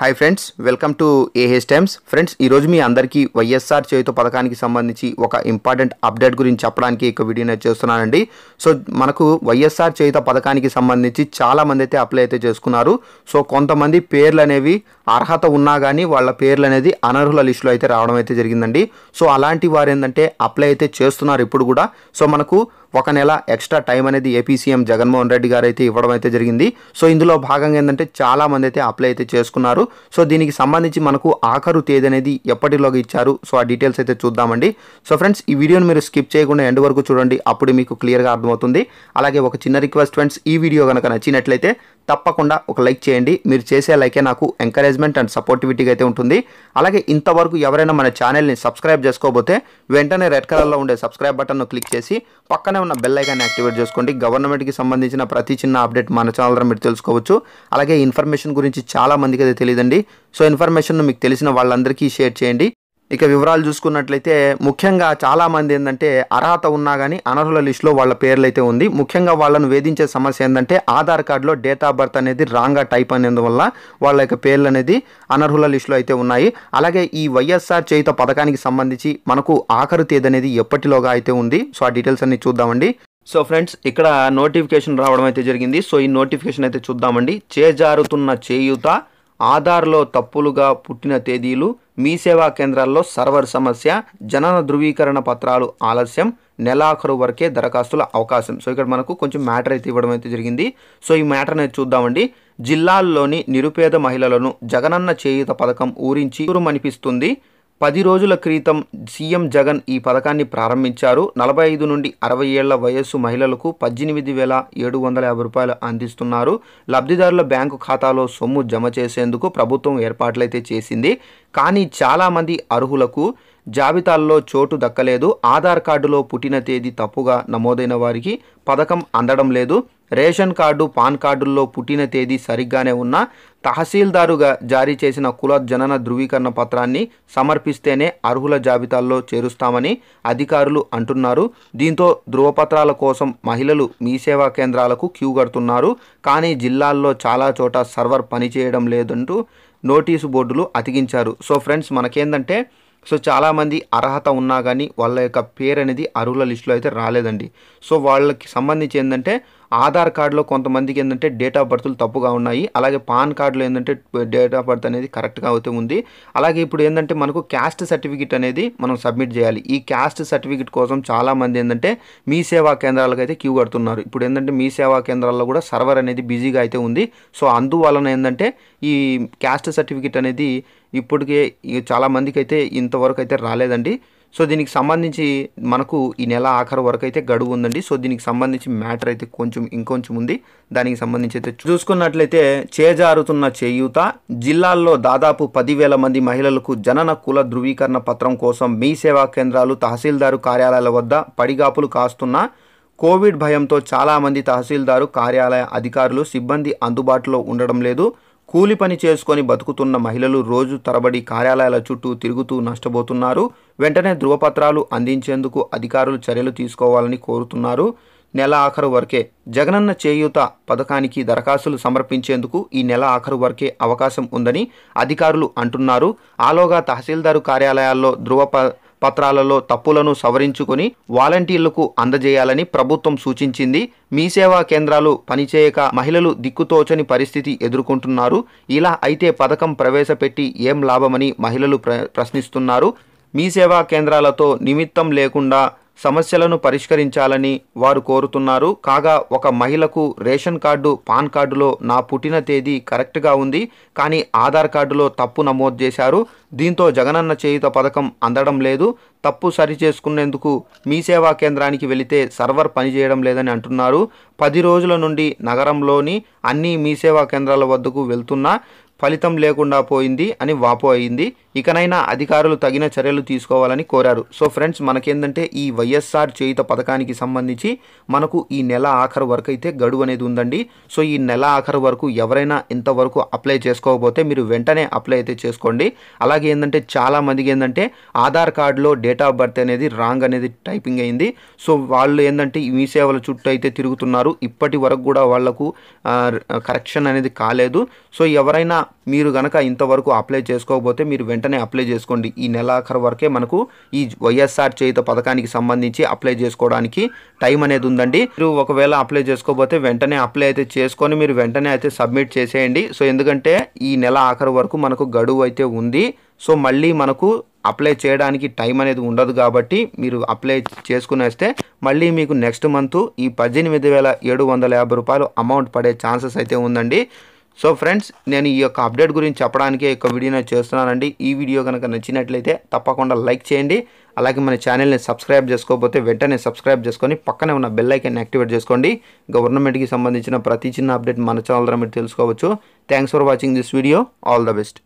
hi friends welcome to AHS Times friends ఈరోజు మీ అందరికీ వైఎస్ఆర్ చేయుత పథకానికి సంబంధించి ఒక ఇంపార్టెంట్ అప్డేట్ గురించి చెప్పడానికి ఒక వీడియోని చేస్తున్నానండి సో మనకు వైఎస్ఆర్ చేయుత పథకానికి సంబంధించి చాలామంది అయితే అప్లై అయితే చేసుకున్నారు సో కొంతమంది పేర్లు అనేవి అర్హత ఉన్నా కానీ వాళ్ళ పేర్లు అనేది అనర్హుల లిస్టులో అయితే రావడం అయితే జరిగిందండి సో అలాంటి వారు ఏంటంటే అప్లై అయితే చేస్తున్నారు ఇప్పుడు కూడా సో మనకు ఒక నెల ఎక్స్ట్రా టైం అనేది ఏపీ సీఎం జగన్మోహన్ రెడ్డి గారు అయితే ఇవ్వడం అయితే జరిగింది సో ఇందులో భాగంగా ఏంటంటే చాలామంది అయితే అప్లై అయితే చేసుకున్నారు సో దీనికి సంబంధించి మనకు ఆఖరు తేదీ అనేది ఎప్పటిలోగా ఇచ్చారు సో ఆ డీటెయిల్స్ అయితే చూద్దామండి సో ఫ్రెండ్స్ ఈ వీడియోని మీరు స్కిప్ చేయకుండా ఎండ్ వరకు చూడండి అప్పుడు మీకు క్లియర్గా అర్థమవుతుంది అలాగే ఒక చిన్న రిక్వెస్ట్ ఫ్రెండ్స్ ఈ వీడియో కనుక నచ్చినట్లయితే తప్పకుండా ఒక లైక్ చేయండి మీరు చేసే లైకే నాకు ఎంకరేజ్మెంట్ అండ్ సపోర్టివిటీగా అయితే ఉంటుంది అలాగే ఇంతవరకు ఎవరైనా మన ఛానల్ని సబ్స్క్రైబ్ చేసుకోబోతే వెంటనే రెడ్ కలర్లో ఉండే సబ్స్క్రైబ్ బటన్ను క్లిక్ చేసి పక్కనే ఉన్న బెల్ ఐకాన్ని యాక్టివేట్ చేసుకోండి గవర్నమెంట్కి సంబంధించిన ప్రతి చిన్న అప్డేట్ మన ఛానల్ ద్వారా మీరు తెలుసుకోవచ్చు అలాగే ఇన్ఫర్మేషన్ గురించి చాలా మందికి అయితే తెలియదండి సో ఇన్ఫర్మేషన్ మీకు తెలిసిన వాళ్ళందరికీ షేర్ చేయండి ఇక వివరాలు చూసుకున్నట్లయితే ముఖ్యంగా చాలామంది ఏంటంటే అర్హత ఉన్నా కానీ అనర్హుల లిస్టులో వాళ్ళ పేర్లు అయితే ఉంది ముఖ్యంగా వాళ్ళను వేధించే సమస్య ఏంటంటే ఆధార్ కార్డులో డేట్ ఆఫ్ బర్త్ అనేది రాంగ్గా టైప్ అనేందువల్ల వాళ్ళ యొక్క పేర్లు అనేది అనర్హుల లిస్టులో అయితే ఉన్నాయి అలాగే ఈ వైఎస్ఆర్ చేయుత పథకానికి సంబంధించి మనకు ఆఖరు తేదీ అనేది ఎప్పటిలోగా అయితే ఉంది సో ఆ డీటెయిల్స్ అన్ని చూద్దామండి సో ఫ్రెండ్స్ ఇక్కడ నోటిఫికేషన్ రావడం అయితే జరిగింది సో ఈ నోటిఫికేషన్ అయితే చూద్దామండి చేజారుతున్న చేయుత ఆధార్లో తప్పులుగా పుట్టిన తేదీలు మీ సేవా కేంద్రాల్లో సర్వర్ సమస్య జనన ధృవీకరణ పత్రాలు ఆలస్యం నెలాఖరు వరకే దరఖాస్తుల అవకాశం సో ఇక్కడ మనకు కొంచెం మ్యాటర్ అయితే ఇవ్వడం అయితే జరిగింది సో ఈ మ్యాటర్ అనేది చూద్దామండి జిల్లాల్లోని నిరుపేద మహిళలను జగనన్న చేయుత పథకం ఊరించి ఊరుమనిపిస్తుంది పది రోజుల క్రితం సీఎం జగన్ ఈ పథకాన్ని ప్రారంభించారు నలభై ఐదు నుండి అరవై ఏళ్ల వయస్సు మహిళలకు పద్దెనిమిది వేల ఏడు వందల యాభై రూపాయలు అందిస్తున్నారు లబ్ధిదారుల బ్యాంకు ఖాతాలో సొమ్ము జమ చేసేందుకు ప్రభుత్వం ఏర్పాట్లయితే చేసింది కానీ చాలామంది అర్హులకు జాబితాల్లో చోటు దక్కలేదు ఆధార్ కార్డులో పుట్టిన తేదీ తప్పుగా నమోదైన వారికి పథకం అందడం లేదు రేషన్ కార్డు పాన్ కార్డుల్లో పుట్టిన తేదీ సరిగ్గానే ఉన్నా తహసీల్దారుగా జారీ చేసిన కుల జనన ధృవీకరణ పత్రాన్ని సమర్పిస్తేనే అర్హుల జాబితాల్లో చేరుస్తామని అధికారులు అంటున్నారు దీంతో ధృవపత్రాల కోసం మహిళలు మీ సేవా కేంద్రాలకు క్యూ కడుతున్నారు కానీ జిల్లాల్లో చాలా చోట సర్వర్ పనిచేయడం లేదంటూ నోటీసు బోర్డులు అతికించారు సో ఫ్రెండ్స్ మనకేందంటే సో చాలామంది అర్హత ఉన్నా కానీ వాళ్ళ యొక్క పేరు అనేది అర్హుల లిస్టులో అయితే రాలేదండి సో వాళ్ళకి సంబంధించి ఏంటంటే ఆధార్ కార్డులో కొంతమందికి ఏంటంటే డేట్ ఆఫ్ బర్త్లు తప్పుగా ఉన్నాయి అలాగే పాన్ కార్డులో ఏంటంటే డేట్ ఆఫ్ బర్త్ అనేది కరెక్ట్గా అయితే ఉంది అలాగే ఇప్పుడు ఏంటంటే మనకు క్యాస్ట్ సర్టిఫికేట్ అనేది మనం సబ్మిట్ చేయాలి ఈ క్యాస్ట్ సర్టిఫికేట్ కోసం చాలామంది ఏంటంటే మీ సేవా కేంద్రాలకు అయితే క్యూ కడుతున్నారు ఇప్పుడు ఏంటంటే మీ సేవా కేంద్రాల్లో కూడా సర్వర్ అనేది బిజీగా అయితే ఉంది సో అందువలన ఏంటంటే ఈ క్యాస్ట్ సర్టిఫికేట్ అనేది ఇప్పటికే చాలామందికి అయితే ఇంతవరకు అయితే రాలేదండి సో దీనికి సంబంధించి మనకు ఈ నెల ఆఖరి వరకు అయితే గడువు ఉందండి సో దీనికి సంబంధించి మ్యాటర్ అయితే కొంచెం ఇంకొంచెం ఉంది దానికి సంబంధించి అయితే చూసుకున్నట్లయితే చేజారుతున్న చేయూత జిల్లాల్లో దాదాపు పదివేల మంది మహిళలకు జనన కుల ధృవీకరణ పత్రం కోసం మీ సేవా కేంద్రాలు తహసీల్దారు కార్యాలయాల వద్ద పడిగాపులు కాస్తున్న కోవిడ్ భయంతో చాలామంది తహసీల్దారు కార్యాలయ అధికారులు సిబ్బంది అందుబాటులో ఉండడం లేదు కూలి పని చేసుకొని బతుకుతున్న మహిళలు రోజు తరబడి కార్యాలయాల చుట్టూ తిరుగుతూ నష్టపోతున్నారు వెంటనే ధృవపత్రాలు అందించేందుకు అధికారులు చర్యలు తీసుకోవాలని కోరుతున్నారు నెల ఆఖరు వరకే జగనన్న చేయూత పథకానికి దరఖాస్తులు సమర్పించేందుకు ఈ నెల ఆఖరు వరకే అవకాశం ఉందని అధికారులు అంటున్నారు ఆలోగా తహసీల్దారు కార్యాలయాల్లో ధృవ పత్రాలలో తప్పులను సవరించుకుని వాలంటీర్లకు అందజేయాలని ప్రభుత్వం సూచించింది మీ సేవా కేంద్రాలు పనిచేయక మహిళలు దిక్కుతోచని పరిస్థితి ఎదుర్కొంటున్నారు ఇలా అయితే పథకం ప్రవేశపెట్టి ఏం లాభమని మహిళలు ప్ర ప్రశ్నిస్తున్నారు మీ సేవా కేంద్రాలతో నిమిత్తం లేకుండా సమస్యలను పరిష్కరించాలని వారు కోరుతున్నారు కాగా ఒక మహిళకు రేషన్ కార్డు పాన్ కార్డులో నా పుట్టిన తేదీ కరెక్ట్గా ఉంది కానీ ఆధార్ కార్డులో తప్పు నమోదు చేశారు దీంతో జగనన్న చేయుత పథకం అందడం లేదు తప్పు సరిచేసుకునేందుకు మీ సేవా కేంద్రానికి వెళితే సర్వర్ పనిచేయడం లేదని అంటున్నారు పది రోజుల నుండి నగరంలోని అన్ని మీ సేవా కేంద్రాల వద్దకు వెళ్తున్నా ఫలితం లేకుండా పోయింది అని అయింది ఇకనైనా అధికారులు తగిన చర్యలు తీసుకోవాలని కోరారు సో ఫ్రెండ్స్ మనకేందంటే ఈ వైఎస్ఆర్ చేయుత పథకానికి సంబంధించి మనకు ఈ నెల ఆఖరు వరకు అయితే గడువు అనేది ఉందండి సో ఈ నెల ఆఖరు వరకు ఎవరైనా ఇంతవరకు అప్లై చేసుకోకపోతే మీరు వెంటనే అప్లై అయితే చేసుకోండి అలాగే ఏంటంటే చాలా మందికి ఏంటంటే ఆధార్ కార్డులో డేట్ ఆఫ్ బర్త్ అనేది రాంగ్ అనేది టైపింగ్ అయింది సో వాళ్ళు ఏంటంటే మీ సేవల చుట్టూ అయితే తిరుగుతున్నారు ఇప్పటి వరకు కూడా వాళ్లకు కరెక్షన్ అనేది కాలేదు సో ఎవరైనా మీరు కనుక ఇంతవరకు అప్లై చేసుకోకపోతే మీరు వెంటనే అప్లై చేసుకోండి ఈ నెలాఖరు వరకే మనకు ఈ వైఎస్ఆర్ చేయుత పథకానికి సంబంధించి అప్లై చేసుకోవడానికి టైం అనేది ఉందండి మీరు ఒకవేళ అప్లై చేసుకోకపోతే వెంటనే అప్లై అయితే చేసుకొని మీరు వెంటనే అయితే సబ్మిట్ చేసేయండి సో ఎందుకంటే ఈ నెల ఆఖరు వరకు మనకు గడువు అయితే ఉంది సో మళ్ళీ మనకు అప్లై చేయడానికి టైం అనేది ఉండదు కాబట్టి మీరు అప్లై చేసుకునేస్తే మళ్ళీ మీకు నెక్స్ట్ మంత్ ఈ పద్దెనిమిది వేల ఏడు వందల యాభై రూపాయలు అమౌంట్ పడే ఛాన్సెస్ అయితే ఉందండి సో ఫ్రెండ్స్ నేను ఈ యొక్క అప్డేట్ గురించి చెప్పడానికి ఈ యొక్క వీడియోని చేస్తున్నానండి ఈ వీడియో కనుక నచ్చినట్లయితే తప్పకుండా లైక్ చేయండి అలాగే మన ఛానల్ని సబ్స్క్రైబ్ చేసుకోకపోతే వెంటనే సబ్స్క్రైబ్ చేసుకొని పక్కనే ఉన్న బెల్ ఐకాన్ని యాక్టివేట్ చేసుకోండి గవర్నమెంట్కి సంబంధించిన ప్రతి చిన్న అప్డేట్ మన ఛానల్ ద్వారా మీరు తెలుసుకోవచ్చు thanks for watching this video all the best